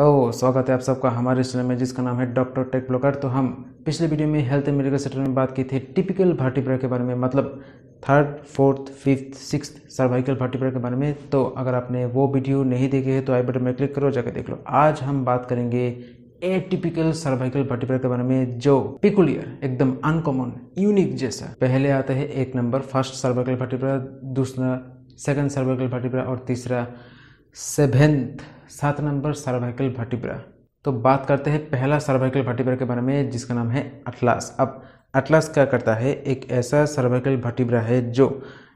ओ स्वागत है आप सबका हमारे चैनल में जिसका नाम है डॉक्टर टेक ब्लॉगर तो हम पिछले वीडियो में हेल्थ एंड मेडिकल सेक्टर में बात की थी टिपिकल भार्टिब्रा के बारे में मतलब third fourth fifth six cervical vertebra के बारे में तो अगर आपने वो वीडियो नहीं देखे है तो आई बटन में क्लिक करो जाकर देख लो आज हम बात करेंगे ए टिपिकल सर्वाइकल भार्टिब्रा के बारे में जो पिकुलियर एकदम अनकॉमन यूनिक जैसा पहले आता है एक नंबर फर्स्ट सर्वाइकल भार्टिब्रा दूसरा सेकेंड सर्वाइकल भार्टिब्रा और तीसरा सेवेंथ सात नंबर सर्वाइकल भर्टिब्रा तो बात करते हैं पहला सर्वाइकल भर्टिब्रा के बारे में जिसका नाम है अटलास अब अटलास क्या करता है एक ऐसा सर्वाइकल भर्टिब्रा है जो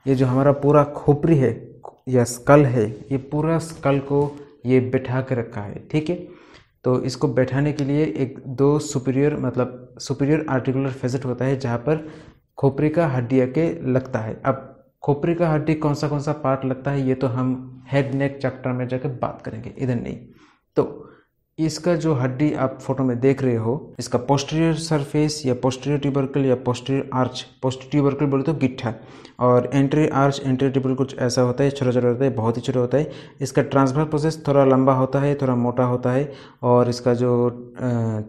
ये जो हमारा पूरा खोपरी है या स्कल है ये पूरा स्कल को ये बैठा के रखा है ठीक है तो इसको बैठाने के लिए एक दो सुपीरियर मतलब सुपीरियर आर्टिकुलर फेजेट होता है जहाँ पर खोपरी का हड्डिया के लगता है अब खोपरी का हड्डी कौन सा कौन सा पार्ट लगता है ये तो हम हेड नेक चैप्टर में जाकर बात करेंगे इधर नहीं तो इसका जो हड्डी आप फोटो में देख रहे हो इसका पोस्टीरियर सरफेस या पोस्टीरियर ट्यूबरकल या पोस्टीरियर आर्च पोस्ट ट्यूबरकल बोले तो गिट्ठा और एंट्री आर्च एंट्री ट्यूबरकल कुछ ऐसा होता है छोटा छोटा होता है बहुत ही छोटा होता है इसका ट्रांसफर प्रोसेस थोड़ा लंबा होता है थोड़ा मोटा होता है और इसका जो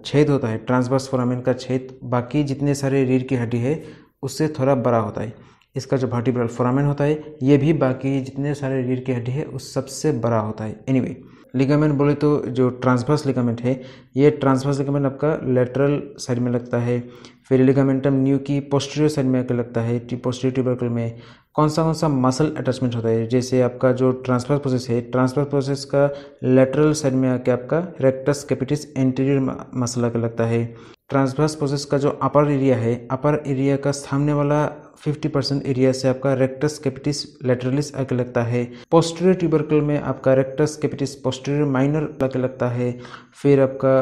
छेद होता है ट्रांसवर्स फोरामिन का छेद बाकी जितने सारे रीढ़ की हड्डी है उससे थोड़ा बड़ा होता है इसका जो वर्टिब्रल फोरामेन होता है ये भी बाकी जितने सारे रीढ़ की हड्डी है उस सबसे बड़ा होता है एनीवे anyway, लिगामेंट बोले तो जो ट्रांसवर्स लिगामेंट है ये ट्रांसवर्स लिगामेंट आपका लेटरल साइड में लगता है फिर लिगामेंटम न्यू की पोस्टीरियर साइड में आकर लगता है पोस्टीरियर ट्यूबरकल में कौन सा कौन सा मसल अटैचमेंट होता है जैसे आपका जो ट्रांसफर प्रोसेस है ट्रांसफर प्रोसेस का लेटरल साइड में आके आपका रेक्टस कैपिटिस एंटीरियर मसल आकर लगता है ट्रांसवर्स प्रोसेस का जो अपर एरिया है अपर एरिया का सामने वाला 50 परसेंट एरिया से आपका रेक्टस कैपिटिस लेटरलिस आके लगता है पोस्टेरियर ट्यूबरकल में आपका रेक्टस कैपिटिस पोस्टेरियर माइनर आके लगता है फिर आपका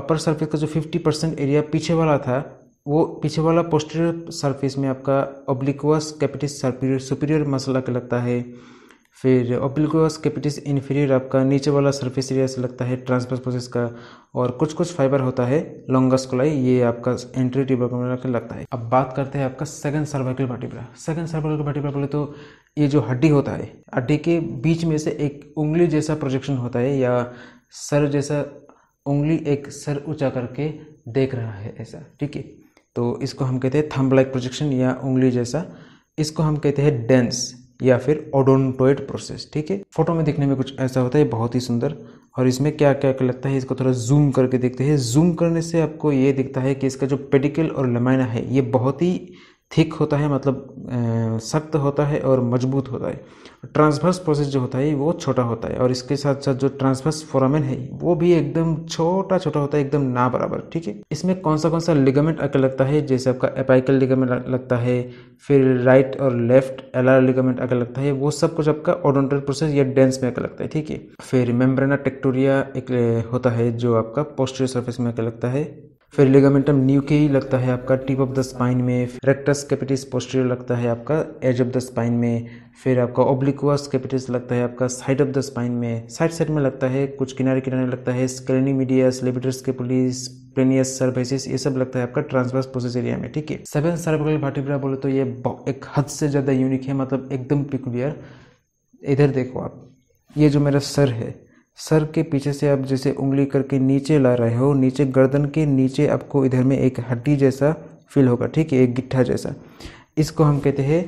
अपर सर्फेस का जो 50 परसेंट एरिया पीछे वाला था वो पीछे वाला पोस्टेरियर सर्फेस में आपका ओब्लिकुअस कैपिटिस सुपीरियर मसल आके लगता है फिर ओपिलकोस कैपिटिस इन्फीरियर आपका नीचे वाला सरफेस एरिया से लगता है ट्रांसफर्स प्रोसेस का और कुछ कुछ फाइबर होता है लॉन्गस कोलाई ये आपका एंट्री ट्यूबर का लगता है अब बात करते हैं आपका सेकंड सर्वाइकल पार्टीपरा सेकंड सर्वाइकल पार्टीपरा बोले तो ये जो हड्डी होता है हड्डी के बीच में से एक उंगली जैसा प्रोजेक्शन होता है या सर जैसा उंगली एक सर ऊंचा करके देख रहा है ऐसा ठीक है तो इसको हम कहते हैं थम्ब लाइक प्रोजेक्शन या उंगली जैसा इसको हम कहते हैं डेंस या फिर ओडोनटोइड प्रोसेस ठीक है फोटो में देखने में कुछ ऐसा होता है बहुत ही सुंदर और इसमें क्या क्या लगता है इसको थोड़ा जूम करके देखते हैं जूम करने से आपको ये दिखता है कि इसका जो पेडिकल और लमाइना है ये बहुत ही थिक होता है मतलब सख्त होता है और मजबूत होता है ट्रांसवर्स प्रोसेस जो होता है वो छोटा होता है और इसके साथ साथ जो ट्रांसवर्स फोरामेन है वो भी एकदम छोटा छोटा होता है एकदम ना बराबर ठीक है इसमें कौन सा कौन सा लिगामेंट आकर लगता है जैसे आपका एपाइकल लिगामेंट लगता है फिर राइट और लेफ्ट एलआर लिगामेंट आकर लगता है वो सब कुछ आपका ओडोंटल प्रोसेस या डेंस में आकर लगता है ठीक है फिर मेम्ब्रेना टेक्टोरिया एक होता है जो आपका पोस्टर सर्फेस में आकर लगता है फिर लिगामेंटम ही लगता है आपका टिप ऑफ द स्पाइन में रेक्टस कैपिटिस पोस्टीरियर लगता है आपका एज ऑफ द स्पाइन में फिर आपका ओब्लिकुअस कैपिटिस लगता है आपका साइड ऑफ द स्पाइन में साइड साइड में लगता है कुछ किनारे किनारे लगता है स्क्रेनी मीडियस के पुलिस प्लेनियस सर्विसेस ये सब लगता है आपका ट्रांसवर्स प्रोसेस एरिया में ठीक है सेवन सर्वकल भाटीपुरा बोले तो ये एक हद से ज़्यादा यूनिक है मतलब एकदम पिकुलियर इधर देखो आप ये जो मेरा सर है सर के पीछे से आप जैसे उंगली करके नीचे ला रहे हो नीचे गर्दन के नीचे आपको इधर में एक हड्डी जैसा फील होगा ठीक है एक गिट्ठा जैसा इसको हम कहते हैं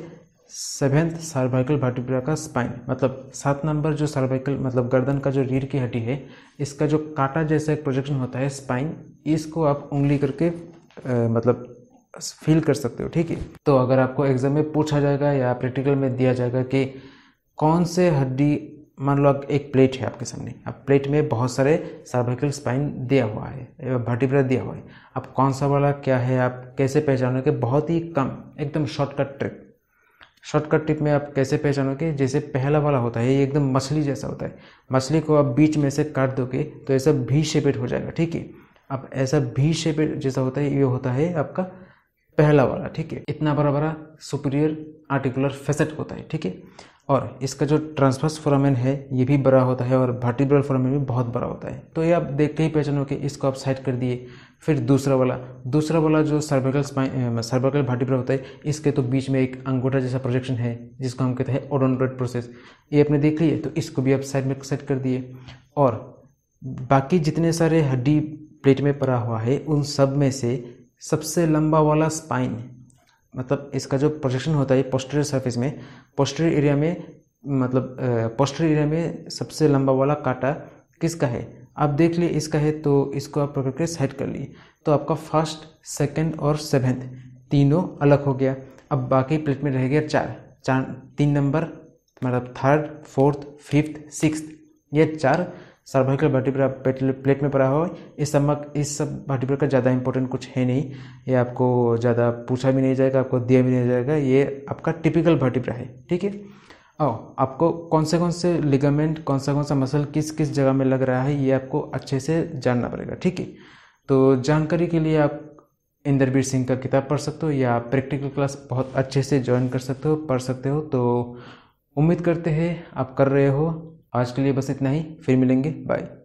सेवेंथ सर्वाइकल वर्टिब्रा का स्पाइन मतलब सात नंबर जो सर्वाइकल मतलब गर्दन का जो रीढ़ की हड्डी है इसका जो कांटा जैसा एक प्रोजेक्शन होता है स्पाइन इसको आप उंगली करके आ, मतलब फील कर सकते हो ठीक है तो अगर आपको एग्ज़ाम में पूछा जाएगा या प्रैक्टिकल में दिया जाएगा कि कौन से हड्डी मान लो एक प्लेट है आपके सामने अब प्लेट में बहुत सारे सर्वाइकल स्पाइन दिया हुआ है भर्टिब्रा दिया हुआ है अब कौन सा वाला क्या है आप कैसे पहचानोगे बहुत ही कम एकदम शॉर्टकट ट्रिक शॉर्टकट ट्रिप में आप कैसे पहचानोगे जैसे पहला वाला होता है ये एकदम मछली जैसा होता है मछली को आप बीच में से काट दोगे तो ऐसा भी शेपेड हो जाएगा ठीक है अब ऐसा भी शेपेड जैसा होता है ये होता है आपका पहला वाला ठीक है इतना बड़ा बड़ा सुपीरियर आर्टिकुलर फेसेट होता है ठीक है और इसका जो ट्रांसफर्स फोरामेन है ये भी बड़ा होता है और भर्टिब्रल फोरामेन भी बहुत बड़ा होता है तो ये आप देख के ही हो कि इसको आप साइड कर दिए फिर दूसरा वाला दूसरा वाला जो सर्वाइकल सर्वाइकल भर्टिब्रल होता है इसके तो बीच में एक अंगूठा जैसा प्रोजेक्शन है जिसको हम कहते हैं ओडोनब्रेड प्रोसेस ये आपने देख लिए तो इसको भी आप साइड में सेट कर दिए और बाकी जितने सारे हड्डी प्लेट में पड़ा हुआ है उन सब में से सबसे लंबा वाला स्पाइन मतलब इसका जो प्रोजेक्शन होता है पोस्टरियर सरफेस में पोस्टरियर एरिया में मतलब पोस्टरियर एरिया में सबसे लंबा वाला काटा किसका है आप देख लिए इसका है तो इसको आप पकड़ के सेट कर लिए तो आपका फर्स्ट सेकंड और सेवेंथ तीनों अलग हो गया अब बाकी प्लेट में रह गया चार चार तीन नंबर मतलब थर्ड फोर्थ फिफ्थ सिक्स ये चार सर्वाइकल वर्टिब्रा प्लेट में पड़ा हो इस सब इस सब वर्टिब्रा का ज़्यादा इंपॉर्टेंट कुछ है नहीं ये आपको ज़्यादा पूछा भी नहीं जाएगा आपको दिया भी नहीं जाएगा ये आपका टिपिकल वर्टिब्रा है ठीक है और आपको कौन से कौन से लिगामेंट कौन सा कौन सा मसल किस किस जगह में लग रहा है ये आपको अच्छे से जानना पड़ेगा ठीक है तो जानकारी के लिए आप इंद्रवीर सिंह का किताब पढ़ सकते हो या प्रैक्टिकल क्लास बहुत अच्छे से ज्वाइन कर सकते हो पढ़ सकते हो तो उम्मीद करते हैं आप कर रहे हो आज के लिए बस इतना ही फिर मिलेंगे बाय